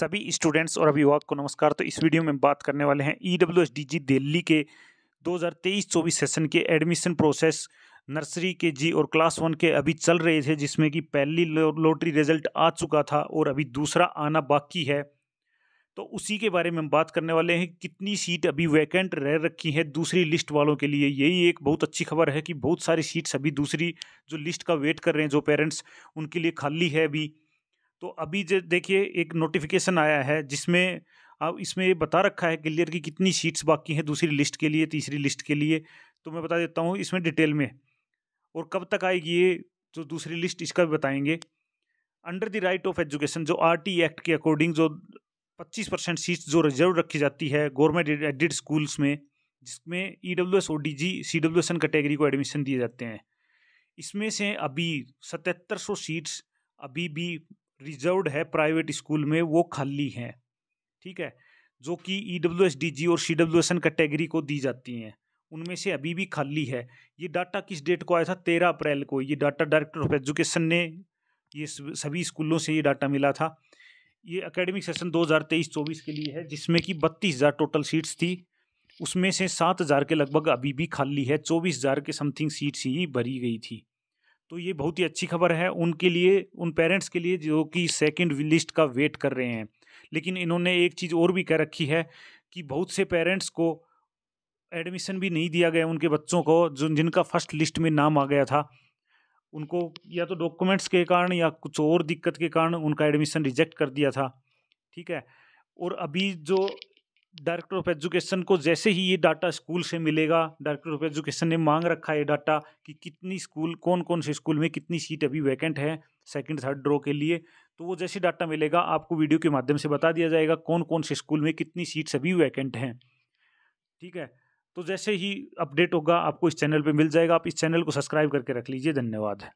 सभी स्टूडेंट्स और अभिभावक को नमस्कार तो इस वीडियो में बात करने वाले हैं E W D G Delhi के 2023-24 सेशन के एडमिशन प्रोसेस नर्सरी के जी और क्लास वन के अभी चल रहे थे जिसमें कि पहली लॉटरी रिजल्ट आ चुका था और अभी दूसरा आना बाकी है तो उसी के बारे में हम बात करने वाले हैं कितनी सीट अभी वैकेंट रह रखी है दूसरी लिस्ट वालों के लिए यही एक बहुत अच्छी खबर है कि बहुत सारी सीट्स अभी दूसरी जो लिस्ट का वेट कर रहे हैं जो पेरेंट्स उनके लिए खाली है अभी तो अभी जो देखिए एक नोटिफिकेशन आया है जिसमें अब इसमें ये बता रखा है क्लियर की कितनी सीट्स बाकी हैं दूसरी लिस्ट के लिए तीसरी लिस्ट के लिए तो मैं बता देता हूँ इसमें डिटेल में और कब तक आएगी ये जो दूसरी लिस्ट इसका भी बताएंगे under the right of education जो आर एक्ट के अकॉर्डिंग जो पच्चीस परसेंट सीट्स जो रिजर्व रखी जाती है गवर्नमेंट एडिड स्कूल्स में जिसमें ई डब्ल्यू एस ओ D G C W S N category को एडमिशन दिए जाते हैं इसमें से अभी सतहत्तर सौ सीट्स अभी भी रिजर्व है प्राइवेट स्कूल में वो खाली हैं ठीक है जो कि E W S D G और C W S N category को दी जाती हैं उनमें से अभी भी खाली है ये डाटा किस डेट को आया था तेरह अप्रैल को ये डाटा डायरेक्टर ऑफ एजुकेशन ने ये सभी स्कूलों से ये डाटा मिला था ये अकेडमिक सेशन 2023-24 के लिए है जिसमें कि बत्तीस हज़ार टोटल सीट्स थी उसमें से सात हज़ार के लगभग अभी भी खाली है चौबीस हज़ार के समथिंग सीट्स ही भरी गई थी तो ये बहुत ही अच्छी खबर है उनके लिए उन पेरेंट्स के लिए जो कि सेकेंड लिस्ट का वेट कर रहे हैं लेकिन इन्होंने एक चीज़ और भी कह रखी है कि बहुत से पेरेंट्स को एडमिशन भी नहीं दिया गया उनके बच्चों को जिन जिनका फर्स्ट लिस्ट में नाम आ गया था उनको या तो डॉक्यूमेंट्स के कारण या कुछ और दिक्कत के कारण उनका एडमिशन रिजेक्ट कर दिया था ठीक है और अभी जो डायरेक्टर ऑफ एजुकेशन को जैसे ही ये डाटा स्कूल से मिलेगा डायरेक्टर ऑफ एजुकेशन ने मांग रखा है डाटा कि कितनी स्कूल कौन कौन से स्कूल में कितनी सीट अभी वैकेंट है सेकंड थर्ड ड्रॉ के लिए तो वो जैसे डाटा मिलेगा आपको वीडियो के माध्यम से बता दिया जाएगा कौन कौन से स्कूल में कितनी सीट्स अभी वैकेंट हैं ठीक है तो जैसे ही अपडेट होगा आपको इस चैनल पर मिल जाएगा आप इस चैनल को सब्सक्राइब करके रख लीजिए धन्यवाद